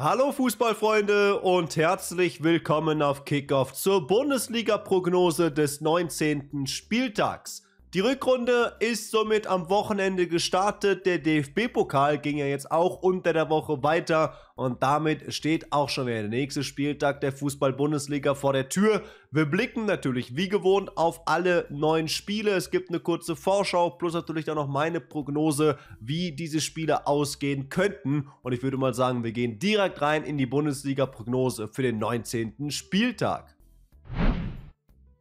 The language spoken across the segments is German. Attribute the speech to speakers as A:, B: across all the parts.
A: Hallo Fußballfreunde und herzlich willkommen auf Kickoff zur Bundesliga-Prognose des 19. Spieltags. Die Rückrunde ist somit am Wochenende gestartet. Der DFB-Pokal ging ja jetzt auch unter der Woche weiter und damit steht auch schon wieder der nächste Spieltag der Fußball-Bundesliga vor der Tür. Wir blicken natürlich wie gewohnt auf alle neuen Spiele. Es gibt eine kurze Vorschau plus natürlich dann noch meine Prognose, wie diese Spiele ausgehen könnten. Und ich würde mal sagen, wir gehen direkt rein in die Bundesliga-Prognose für den 19. Spieltag.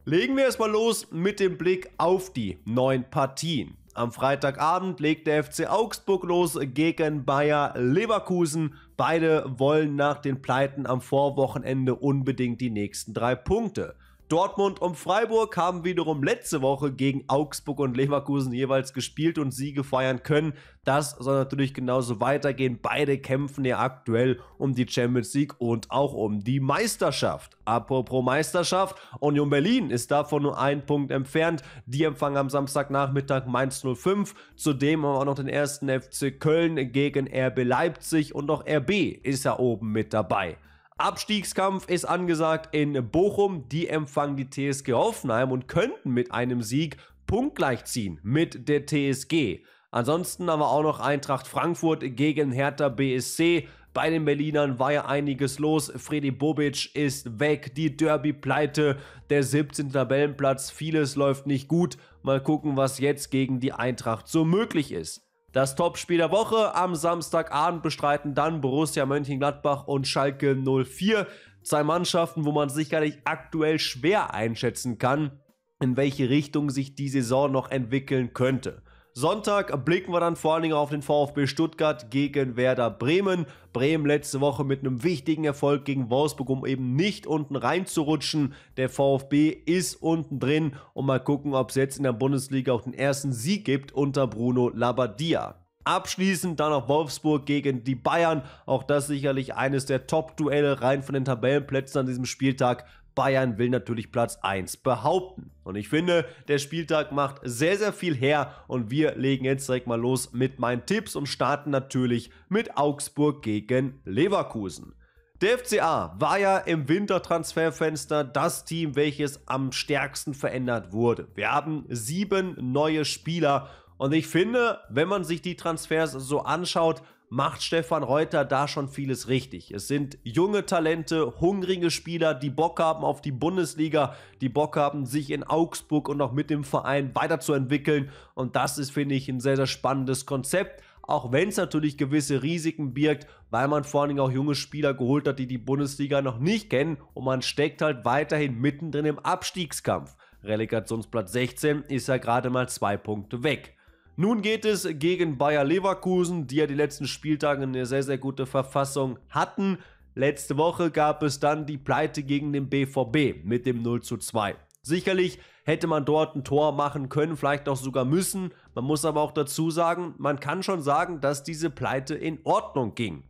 A: Legen wir erstmal los mit dem Blick auf die neuen Partien. Am Freitagabend legt der FC Augsburg los gegen Bayer Leverkusen. Beide wollen nach den Pleiten am Vorwochenende unbedingt die nächsten drei Punkte. Dortmund und Freiburg haben wiederum letzte Woche gegen Augsburg und Leverkusen jeweils gespielt und Siege feiern können. Das soll natürlich genauso weitergehen. Beide kämpfen ja aktuell um die Champions League und auch um die Meisterschaft. Apropos Meisterschaft, Union Berlin ist davon nur ein Punkt entfernt. Die empfangen am Samstagnachmittag Mainz 05. Zudem haben wir auch noch den ersten FC Köln gegen RB Leipzig und auch RB ist ja oben mit dabei. Abstiegskampf ist angesagt in Bochum. Die empfangen die TSG Hoffenheim und könnten mit einem Sieg punktgleich ziehen mit der TSG. Ansonsten haben wir auch noch Eintracht Frankfurt gegen Hertha BSC. Bei den Berlinern war ja einiges los. Freddy Bobic ist weg, die Derby-Pleite, der 17. Tabellenplatz, vieles läuft nicht gut. Mal gucken, was jetzt gegen die Eintracht so möglich ist. Das Topspiel der Woche am Samstagabend bestreiten dann Borussia Mönchengladbach und Schalke 04. Zwei Mannschaften, wo man sicherlich aktuell schwer einschätzen kann, in welche Richtung sich die Saison noch entwickeln könnte. Sonntag blicken wir dann vor allen Dingen auf den VfB Stuttgart gegen Werder Bremen. Bremen letzte Woche mit einem wichtigen Erfolg gegen Wolfsburg, um eben nicht unten reinzurutschen. Der VfB ist unten drin und mal gucken, ob es jetzt in der Bundesliga auch den ersten Sieg gibt unter Bruno Labbadia. Abschließend dann noch Wolfsburg gegen die Bayern. Auch das sicherlich eines der Top-Duelle rein von den Tabellenplätzen an diesem Spieltag. Bayern will natürlich Platz 1 behaupten. Und ich finde, der Spieltag macht sehr, sehr viel her. Und wir legen jetzt direkt mal los mit meinen Tipps und starten natürlich mit Augsburg gegen Leverkusen. Der FCA war ja im Wintertransferfenster das Team, welches am stärksten verändert wurde. Wir haben sieben neue Spieler und ich finde, wenn man sich die Transfers so anschaut, macht Stefan Reuter da schon vieles richtig. Es sind junge Talente, hungrige Spieler, die Bock haben auf die Bundesliga, die Bock haben, sich in Augsburg und auch mit dem Verein weiterzuentwickeln. Und das ist, finde ich, ein sehr, sehr spannendes Konzept. Auch wenn es natürlich gewisse Risiken birgt, weil man vor allen Dingen auch junge Spieler geholt hat, die die Bundesliga noch nicht kennen und man steckt halt weiterhin mittendrin im Abstiegskampf. Relegationsplatz 16 ist ja gerade mal zwei Punkte weg. Nun geht es gegen Bayer Leverkusen, die ja die letzten Spieltage eine sehr, sehr gute Verfassung hatten. Letzte Woche gab es dann die Pleite gegen den BVB mit dem 0 zu 2. Sicherlich hätte man dort ein Tor machen können, vielleicht auch sogar müssen. Man muss aber auch dazu sagen, man kann schon sagen, dass diese Pleite in Ordnung ging.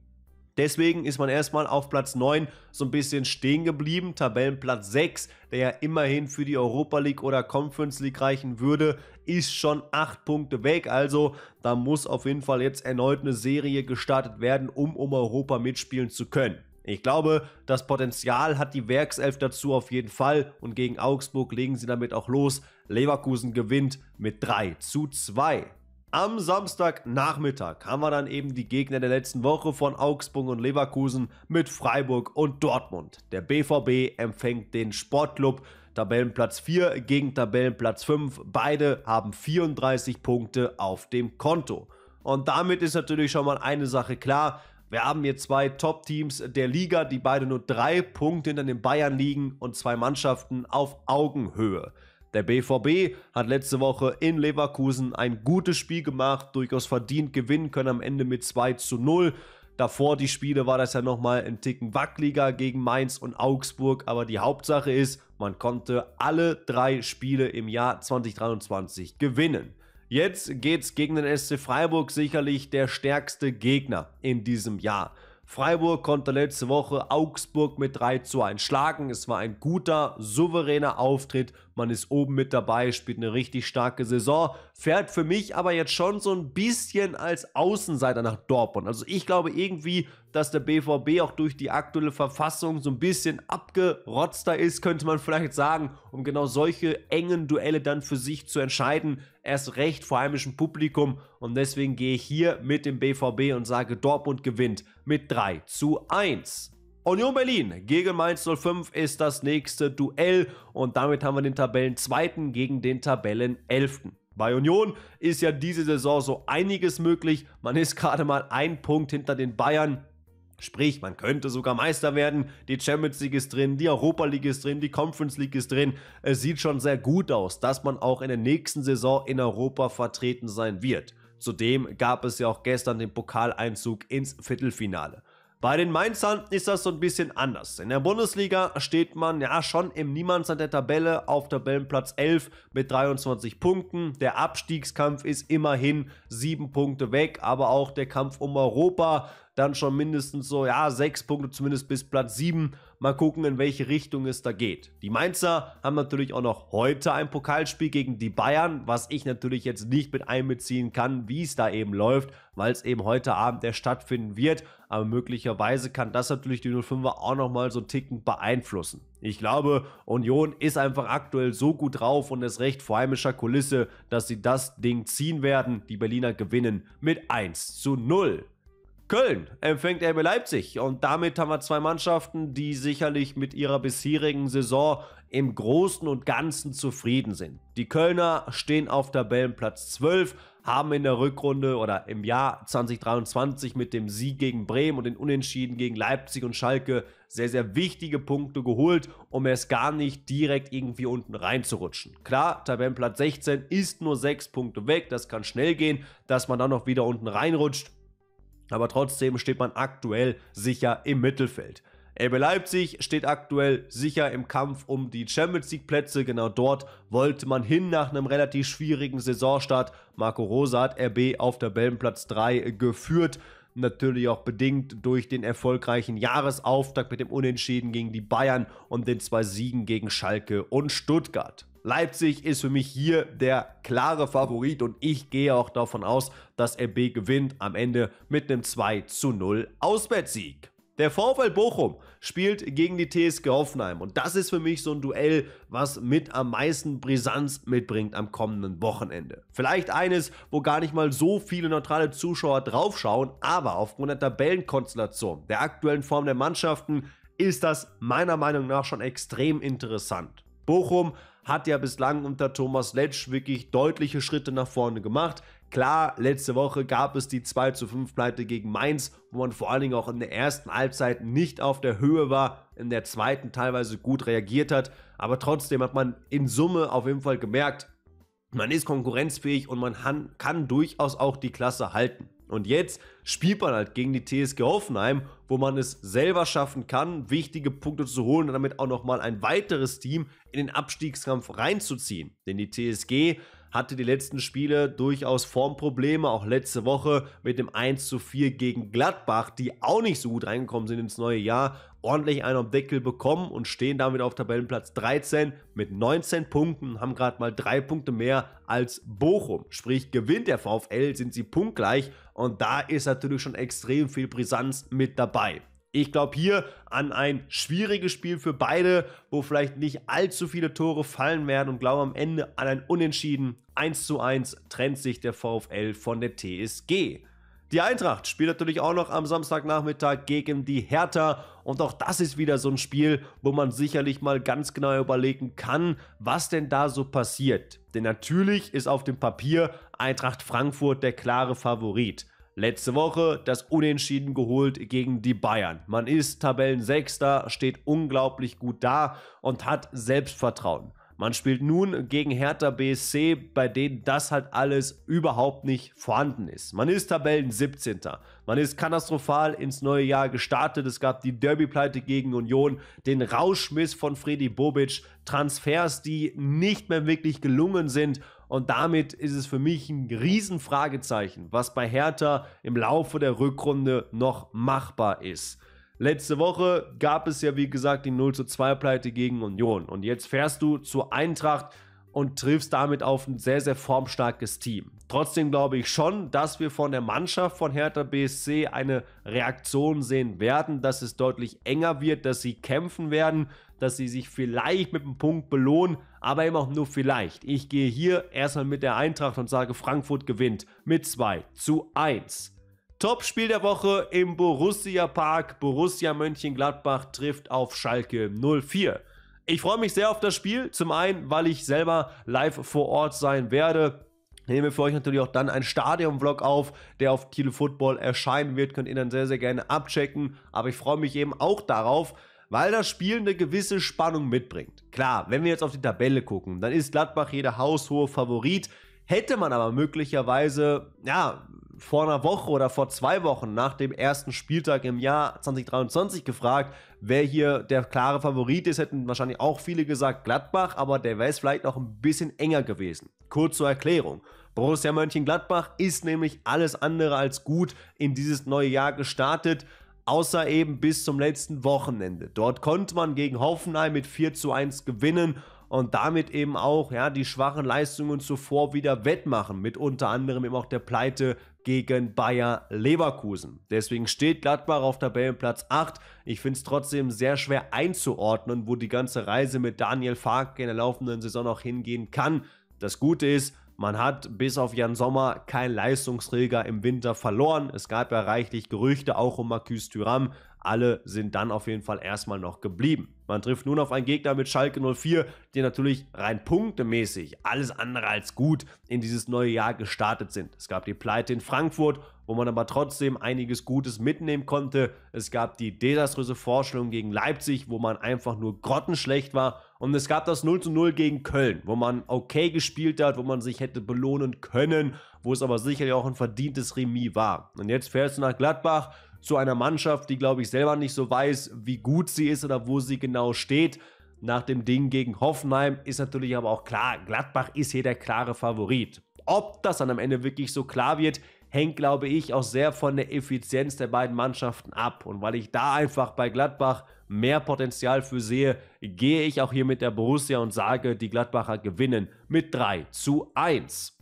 A: Deswegen ist man erstmal auf Platz 9 so ein bisschen stehen geblieben. Tabellenplatz 6, der ja immerhin für die Europa League oder Conference League reichen würde, ist schon 8 Punkte weg. Also da muss auf jeden Fall jetzt erneut eine Serie gestartet werden, um um Europa mitspielen zu können. Ich glaube, das Potenzial hat die Werkself dazu auf jeden Fall und gegen Augsburg legen sie damit auch los. Leverkusen gewinnt mit 3 zu 2. Am Samstagnachmittag haben wir dann eben die Gegner der letzten Woche von Augsburg und Leverkusen mit Freiburg und Dortmund. Der BVB empfängt den Sportclub Tabellenplatz 4 gegen Tabellenplatz 5. Beide haben 34 Punkte auf dem Konto. Und damit ist natürlich schon mal eine Sache klar. Wir haben hier zwei Top-Teams der Liga, die beide nur drei Punkte hinter den Bayern liegen und zwei Mannschaften auf Augenhöhe. Der BVB hat letzte Woche in Leverkusen ein gutes Spiel gemacht, durchaus verdient gewinnen können am Ende mit 2 zu 0. Davor die Spiele war das ja nochmal ein Ticken wackeliger gegen Mainz und Augsburg, aber die Hauptsache ist, man konnte alle drei Spiele im Jahr 2023 gewinnen. Jetzt geht's gegen den SC Freiburg sicherlich der stärkste Gegner in diesem Jahr. Freiburg konnte letzte Woche Augsburg mit 3 zu 1 schlagen. Es war ein guter, souveräner Auftritt. Man ist oben mit dabei, spielt eine richtig starke Saison, fährt für mich aber jetzt schon so ein bisschen als Außenseiter nach Dortmund. Also ich glaube irgendwie dass der BVB auch durch die aktuelle Verfassung so ein bisschen abgerotzter ist, könnte man vielleicht sagen, um genau solche engen Duelle dann für sich zu entscheiden. Erst recht vor heimischem Publikum und deswegen gehe ich hier mit dem BVB und sage, Dortmund gewinnt mit 3 zu 1. Union Berlin gegen Mainz 05 ist das nächste Duell und damit haben wir den Tabellenzweiten gegen den Tabellenelften. Bei Union ist ja diese Saison so einiges möglich. Man ist gerade mal ein Punkt hinter den Bayern. Sprich, man könnte sogar Meister werden. Die Champions League ist drin, die Europa League ist drin, die Conference League ist drin. Es sieht schon sehr gut aus, dass man auch in der nächsten Saison in Europa vertreten sein wird. Zudem gab es ja auch gestern den Pokaleinzug ins Viertelfinale. Bei den Mainzern ist das so ein bisschen anders. In der Bundesliga steht man ja schon im Niemandsland der Tabelle auf Tabellenplatz 11 mit 23 Punkten. Der Abstiegskampf ist immerhin 7 Punkte weg, aber auch der Kampf um Europa dann schon mindestens so, ja, sechs Punkte zumindest bis Platz sieben. Mal gucken, in welche Richtung es da geht. Die Mainzer haben natürlich auch noch heute ein Pokalspiel gegen die Bayern, was ich natürlich jetzt nicht mit einbeziehen kann, wie es da eben läuft, weil es eben heute Abend erst stattfinden wird. Aber möglicherweise kann das natürlich die 05er auch nochmal so tickend beeinflussen. Ich glaube, Union ist einfach aktuell so gut drauf und es recht vor heimischer Kulisse, dass sie das Ding ziehen werden. Die Berliner gewinnen mit 1 zu 0. Köln empfängt RB Leipzig und damit haben wir zwei Mannschaften, die sicherlich mit ihrer bisherigen Saison im Großen und Ganzen zufrieden sind. Die Kölner stehen auf Tabellenplatz 12, haben in der Rückrunde oder im Jahr 2023 mit dem Sieg gegen Bremen und den Unentschieden gegen Leipzig und Schalke sehr, sehr wichtige Punkte geholt, um erst gar nicht direkt irgendwie unten reinzurutschen. Klar, Tabellenplatz 16 ist nur 6 Punkte weg, das kann schnell gehen, dass man dann noch wieder unten reinrutscht aber trotzdem steht man aktuell sicher im Mittelfeld. RB Leipzig steht aktuell sicher im Kampf um die Champions League Plätze. Genau dort wollte man hin nach einem relativ schwierigen Saisonstart. Marco Rosa hat RB auf Tabellenplatz 3 geführt. Natürlich auch bedingt durch den erfolgreichen Jahresauftakt mit dem Unentschieden gegen die Bayern und den zwei Siegen gegen Schalke und Stuttgart. Leipzig ist für mich hier der klare Favorit und ich gehe auch davon aus, dass RB gewinnt am Ende mit einem 2 zu 0 Auswärtssieg. Der VfL Bochum spielt gegen die TSG Hoffenheim und das ist für mich so ein Duell, was mit am meisten Brisanz mitbringt am kommenden Wochenende. Vielleicht eines, wo gar nicht mal so viele neutrale Zuschauer draufschauen, aber aufgrund der Tabellenkonstellation, der aktuellen Form der Mannschaften, ist das meiner Meinung nach schon extrem interessant. Bochum hat ja bislang unter Thomas Letsch wirklich deutliche Schritte nach vorne gemacht. Klar, letzte Woche gab es die 2 zu 5 Pleite gegen Mainz, wo man vor allen Dingen auch in der ersten Halbzeit nicht auf der Höhe war, in der zweiten teilweise gut reagiert hat, aber trotzdem hat man in Summe auf jeden Fall gemerkt, man ist konkurrenzfähig und man kann durchaus auch die Klasse halten. Und jetzt spielt man halt gegen die TSG Hoffenheim, wo man es selber schaffen kann, wichtige Punkte zu holen und damit auch nochmal ein weiteres Team in den Abstiegskampf reinzuziehen. Denn die TSG hatte die letzten Spiele durchaus Formprobleme, auch letzte Woche mit dem 1 zu 4 gegen Gladbach, die auch nicht so gut reingekommen sind ins neue Jahr, ordentlich einen auf Deckel bekommen und stehen damit auf Tabellenplatz 13 mit 19 Punkten, haben gerade mal drei Punkte mehr als Bochum. Sprich, gewinnt der VfL, sind sie punktgleich und da ist natürlich schon extrem viel Brisanz mit dabei. Ich glaube hier an ein schwieriges Spiel für beide, wo vielleicht nicht allzu viele Tore fallen werden und glaube am Ende an ein Unentschieden. 1:1 trennt sich der VfL von der TSG. Die Eintracht spielt natürlich auch noch am Samstagnachmittag gegen die Hertha und auch das ist wieder so ein Spiel, wo man sicherlich mal ganz genau überlegen kann, was denn da so passiert. Denn natürlich ist auf dem Papier Eintracht Frankfurt der klare Favorit letzte Woche das Unentschieden geholt gegen die Bayern. Man ist Tabellensechster, steht unglaublich gut da und hat Selbstvertrauen. Man spielt nun gegen Hertha BSC, bei denen das halt alles überhaupt nicht vorhanden ist. Man ist Tabellen 17. Man ist katastrophal ins neue Jahr gestartet. Es gab die Derby-Pleite gegen Union, den Rauschmiss von Freddy Bobic, Transfers, die nicht mehr wirklich gelungen sind. Und damit ist es für mich ein Riesenfragezeichen, was bei Hertha im Laufe der Rückrunde noch machbar ist. Letzte Woche gab es ja, wie gesagt, die 0 zu 2 Pleite gegen Union. Und jetzt fährst du zur Eintracht und triffst damit auf ein sehr, sehr formstarkes Team. Trotzdem glaube ich schon, dass wir von der Mannschaft von Hertha BSC eine Reaktion sehen werden, dass es deutlich enger wird, dass sie kämpfen werden, dass sie sich vielleicht mit einem Punkt belohnen, aber eben auch nur vielleicht. Ich gehe hier erstmal mit der Eintracht und sage, Frankfurt gewinnt mit 2 zu 1. Top-Spiel der Woche im Borussia Park. Borussia Mönchengladbach trifft auf Schalke 04. Ich freue mich sehr auf das Spiel. Zum einen, weil ich selber live vor Ort sein werde. Nehme für euch natürlich auch dann einen Stadion-Vlog auf, der auf Telefootball erscheinen wird. Könnt ihr dann sehr, sehr gerne abchecken. Aber ich freue mich eben auch darauf, weil das Spiel eine gewisse Spannung mitbringt. Klar, wenn wir jetzt auf die Tabelle gucken, dann ist Gladbach jeder haushohe Favorit. Hätte man aber möglicherweise, ja, vor einer Woche oder vor zwei Wochen nach dem ersten Spieltag im Jahr 2023 gefragt, wer hier der klare Favorit ist, hätten wahrscheinlich auch viele gesagt Gladbach, aber der wäre es vielleicht noch ein bisschen enger gewesen. Kurz zur Erklärung. Borussia Mönchengladbach ist nämlich alles andere als gut in dieses neue Jahr gestartet, außer eben bis zum letzten Wochenende. Dort konnte man gegen Hoffenheim mit 4 zu 1 gewinnen und damit eben auch ja, die schwachen Leistungen zuvor wieder wettmachen, mit unter anderem eben auch der Pleite gegen Bayer Leverkusen. Deswegen steht Gladbach auf Tabellenplatz 8. Ich finde es trotzdem sehr schwer einzuordnen, wo die ganze Reise mit Daniel Farke in der laufenden Saison auch hingehen kann. Das Gute ist, man hat bis auf Jan Sommer keinen Leistungsträger im Winter verloren. Es gab ja reichlich Gerüchte auch um Marcus Thuram alle sind dann auf jeden Fall erstmal noch geblieben. Man trifft nun auf einen Gegner mit Schalke 04, die natürlich rein punktemäßig alles andere als gut in dieses neue Jahr gestartet sind. Es gab die Pleite in Frankfurt, wo man aber trotzdem einiges Gutes mitnehmen konnte. Es gab die desaströse Vorstellung gegen Leipzig, wo man einfach nur grottenschlecht war. Und es gab das 0 zu 0 gegen Köln, wo man okay gespielt hat, wo man sich hätte belohnen können, wo es aber sicherlich auch ein verdientes Remis war. Und jetzt fährst du nach Gladbach zu einer Mannschaft, die, glaube ich, selber nicht so weiß, wie gut sie ist oder wo sie genau steht. Nach dem Ding gegen Hoffenheim ist natürlich aber auch klar, Gladbach ist hier der klare Favorit. Ob das dann am Ende wirklich so klar wird, hängt, glaube ich, auch sehr von der Effizienz der beiden Mannschaften ab. Und weil ich da einfach bei Gladbach mehr Potenzial für sehe, gehe ich auch hier mit der Borussia und sage, die Gladbacher gewinnen mit 3 zu 1.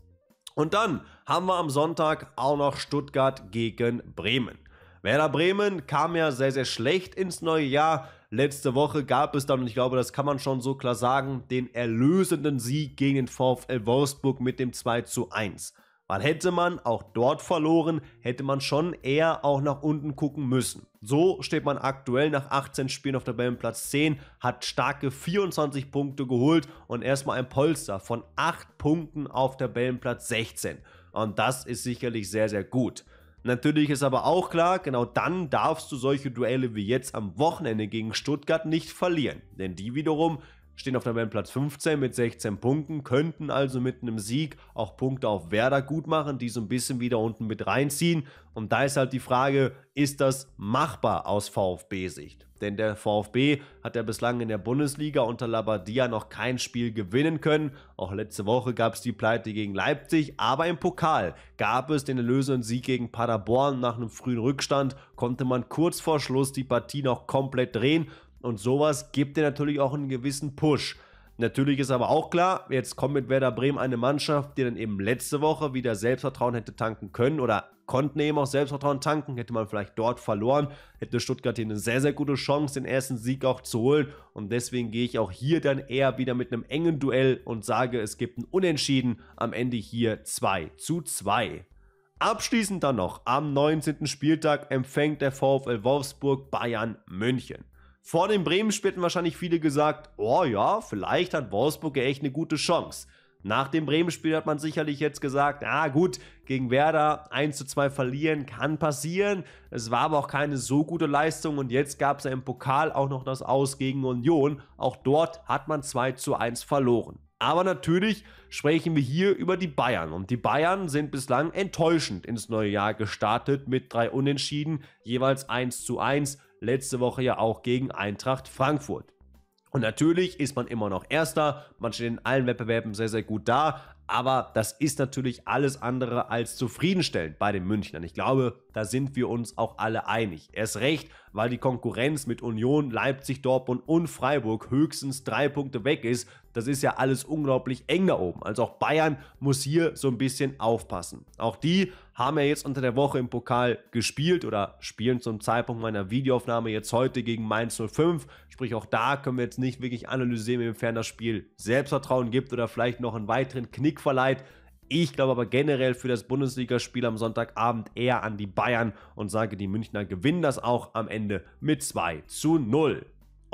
A: Und dann haben wir am Sonntag auch noch Stuttgart gegen Bremen. Werder Bremen kam ja sehr, sehr schlecht ins neue Jahr. Letzte Woche gab es dann, und ich glaube, das kann man schon so klar sagen, den erlösenden Sieg gegen den VfL Wolfsburg mit dem 2 zu 1. Weil hätte man auch dort verloren, hätte man schon eher auch nach unten gucken müssen. So steht man aktuell nach 18 Spielen auf der Tabellenplatz 10, hat starke 24 Punkte geholt und erstmal ein Polster von 8 Punkten auf der Tabellenplatz 16. Und das ist sicherlich sehr, sehr gut. Natürlich ist aber auch klar, genau dann darfst du solche Duelle wie jetzt am Wochenende gegen Stuttgart nicht verlieren, denn die wiederum stehen auf Tabellenplatz 15 mit 16 Punkten, könnten also mit einem Sieg auch Punkte auf Werder gut machen, die so ein bisschen wieder unten mit reinziehen. Und da ist halt die Frage, ist das machbar aus VfB-Sicht? Denn der VfB hat ja bislang in der Bundesliga unter Labadia noch kein Spiel gewinnen können. Auch letzte Woche gab es die Pleite gegen Leipzig, aber im Pokal gab es den erlösenden Sieg gegen Paderborn. Nach einem frühen Rückstand konnte man kurz vor Schluss die Partie noch komplett drehen und sowas gibt dir natürlich auch einen gewissen Push. Natürlich ist aber auch klar, jetzt kommt mit Werder Bremen eine Mannschaft, die dann eben letzte Woche wieder Selbstvertrauen hätte tanken können oder konnten eben auch Selbstvertrauen tanken. Hätte man vielleicht dort verloren, hätte Stuttgart hier eine sehr, sehr gute Chance, den ersten Sieg auch zu holen. Und deswegen gehe ich auch hier dann eher wieder mit einem engen Duell und sage, es gibt ein Unentschieden. Am Ende hier 2 zu 2. Abschließend dann noch, am 19. Spieltag empfängt der VfL Wolfsburg Bayern München. Vor dem Bremen-Spiel hätten wahrscheinlich viele gesagt, oh ja, vielleicht hat Wolfsburg ja echt eine gute Chance. Nach dem Bremen-Spiel hat man sicherlich jetzt gesagt, ah gut, gegen Werder 1 zu 2 verlieren kann passieren. Es war aber auch keine so gute Leistung und jetzt gab es ja im Pokal auch noch das Aus gegen Union. Auch dort hat man 2 zu 1 verloren. Aber natürlich sprechen wir hier über die Bayern. Und die Bayern sind bislang enttäuschend ins neue Jahr gestartet mit drei Unentschieden, jeweils 1 zu 1 letzte Woche ja auch gegen Eintracht Frankfurt. Und natürlich ist man immer noch Erster, man steht in allen Wettbewerben sehr, sehr gut da, aber das ist natürlich alles andere als zufriedenstellend bei den Münchnern. Ich glaube, da sind wir uns auch alle einig. Erst recht, weil die Konkurrenz mit Union, Leipzig, Dortmund und Freiburg höchstens drei Punkte weg ist, das ist ja alles unglaublich eng da oben. Also auch Bayern muss hier so ein bisschen aufpassen. Auch die haben ja jetzt unter der Woche im Pokal gespielt oder spielen zum Zeitpunkt meiner Videoaufnahme jetzt heute gegen Mainz 05. Sprich, auch da können wir jetzt nicht wirklich analysieren, inwiefern das Spiel Selbstvertrauen gibt oder vielleicht noch einen weiteren Knick verleiht. Ich glaube aber generell für das Bundesligaspiel am Sonntagabend eher an die Bayern und sage, die Münchner gewinnen das auch am Ende mit 2 zu 0.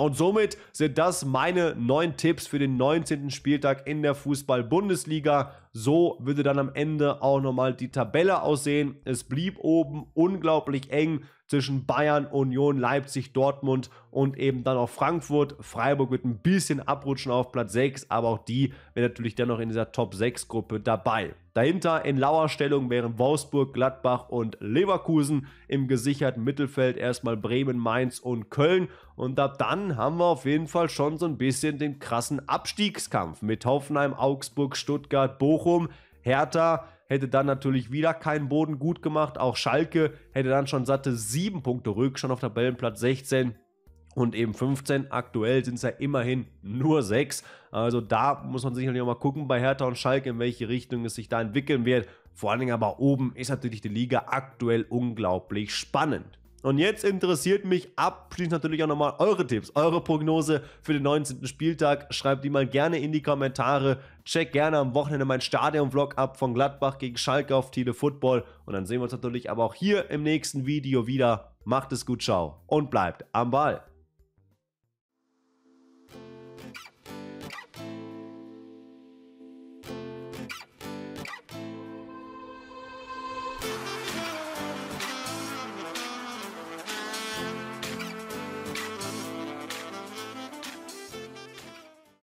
A: Und somit sind das meine neun Tipps für den 19. Spieltag in der Fußball-Bundesliga. So würde dann am Ende auch nochmal die Tabelle aussehen. Es blieb oben unglaublich eng zwischen Bayern, Union, Leipzig, Dortmund und eben dann auch Frankfurt. Freiburg wird ein bisschen abrutschen auf Platz 6, aber auch die wäre natürlich dennoch in dieser Top 6 Gruppe dabei. Dahinter in lauer Stellung wären Wolfsburg, Gladbach und Leverkusen. Im gesicherten Mittelfeld erstmal Bremen, Mainz und Köln. Und ab dann haben wir auf jeden Fall schon so ein bisschen den krassen Abstiegskampf mit Hoffenheim, Augsburg, Stuttgart, Bochum, Hertha, hätte dann natürlich wieder keinen Boden gut gemacht. Auch Schalke hätte dann schon satte 7 Punkte rück, schon auf Tabellenplatz 16 und eben 15. Aktuell sind es ja immerhin nur 6. Also da muss man sicherlich auch mal gucken bei Hertha und Schalke, in welche Richtung es sich da entwickeln wird. Vor allen Dingen aber oben ist natürlich die Liga aktuell unglaublich spannend. Und jetzt interessiert mich abschließend natürlich auch nochmal eure Tipps, eure Prognose für den 19. Spieltag. Schreibt die mal gerne in die Kommentare. Check gerne am Wochenende meinen Stadion-Vlog ab von Gladbach gegen Schalke auf Tele Football. Und dann sehen wir uns natürlich aber auch hier im nächsten Video wieder. Macht es gut, ciao und bleibt am Ball.